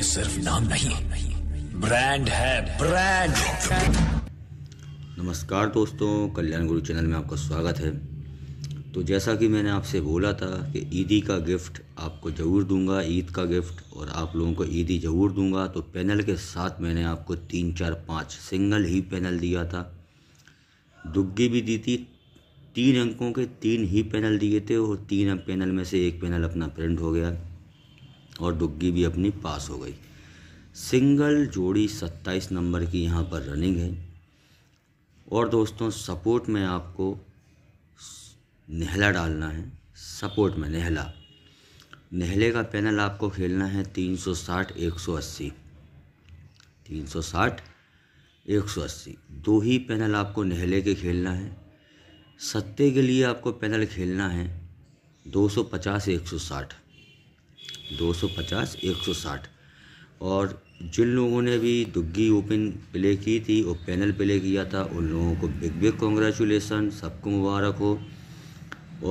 ये सिर्फ नाम नहीं ब्रांड है ब्रांड नमस्कार दोस्तों कल्याण गुरु चैनल में आपका स्वागत है तो जैसा कि मैंने आपसे बोला था कि ईदी का गिफ्ट आपको ज़रूर दूंगा ईद का गिफ्ट और आप लोगों को ईदी ज़रूर दूंगा तो पैनल के साथ मैंने आपको तीन चार पाँच सिंगल ही पैनल दिया था दुग्गी भी दी थी तीन अंकों के तीन ही पैनल दिए थे और तीन पैनल में से एक पैनल अपना प्रिंट हो गया और डुग्गी भी अपनी पास हो गई सिंगल जोड़ी 27 नंबर की यहाँ पर रनिंग है और दोस्तों सपोर्ट में आपको नहला डालना है सपोर्ट में नहला नहले का पैनल आपको खेलना है 360 180 360 180 दो ही पैनल आपको नहले के खेलना है सत्ते के लिए आपको पैनल खेलना है 250 160 250 160 और जिन लोगों ने भी दुग्गी ओपन प्ले की थी और पैनल प्ले किया था उन लोगों को बिग बिग कॉन्ग्रेचुलेसन सबको मुबारक हो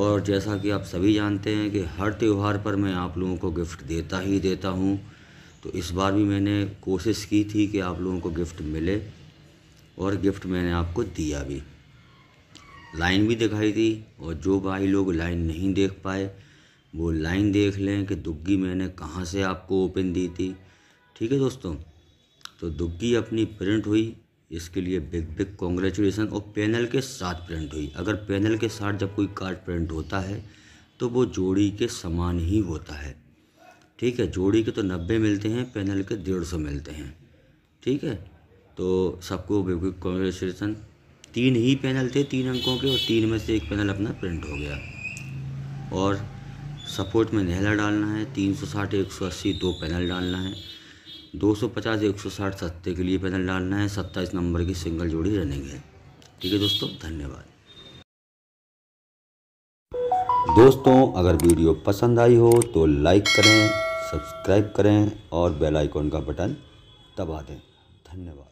और जैसा कि आप सभी जानते हैं कि हर त्यौहार पर मैं आप लोगों को गिफ्ट देता ही देता हूं तो इस बार भी मैंने कोशिश की थी कि आप लोगों को गिफ्ट मिले और गिफ्ट मैंने आपको दिया भी लाइन भी दिखाई थी और जो भाई लोग लाइन नहीं देख पाए वो लाइन देख लें कि दुग्गी मैंने कहाँ से आपको ओपन दी थी ठीक है दोस्तों तो दुग्गी अपनी प्रिंट हुई इसके लिए बिग बिग कॉन्ग्रेचुलेसन और पैनल के साथ प्रिंट हुई अगर पैनल के साथ जब कोई कार्ड प्रिंट होता है तो वो जोड़ी के समान ही होता है ठीक है जोड़ी के तो नब्बे मिलते हैं पैनल के डेढ़ सौ मिलते हैं ठीक है तो सबको बिग बिग कॉन्ग्रेचुलेसन तीन ही पैनल थे तीन अंकों के और तीन में से एक पैनल अपना प्रिंट हो गया और सपोर्ट में नहला डालना है तीन सौ साठ एक सौ अस्सी दो पैनल डालना है दो सौ पचास एक सौ साठ सत्ते के लिए पैनल डालना है सत्ताईस नंबर की सिंगल जोड़ी रनिंग है ठीक है दोस्तों धन्यवाद दोस्तों अगर वीडियो पसंद आई हो तो लाइक करें सब्सक्राइब करें और बेल आइकॉन का बटन दबा दें धन्यवाद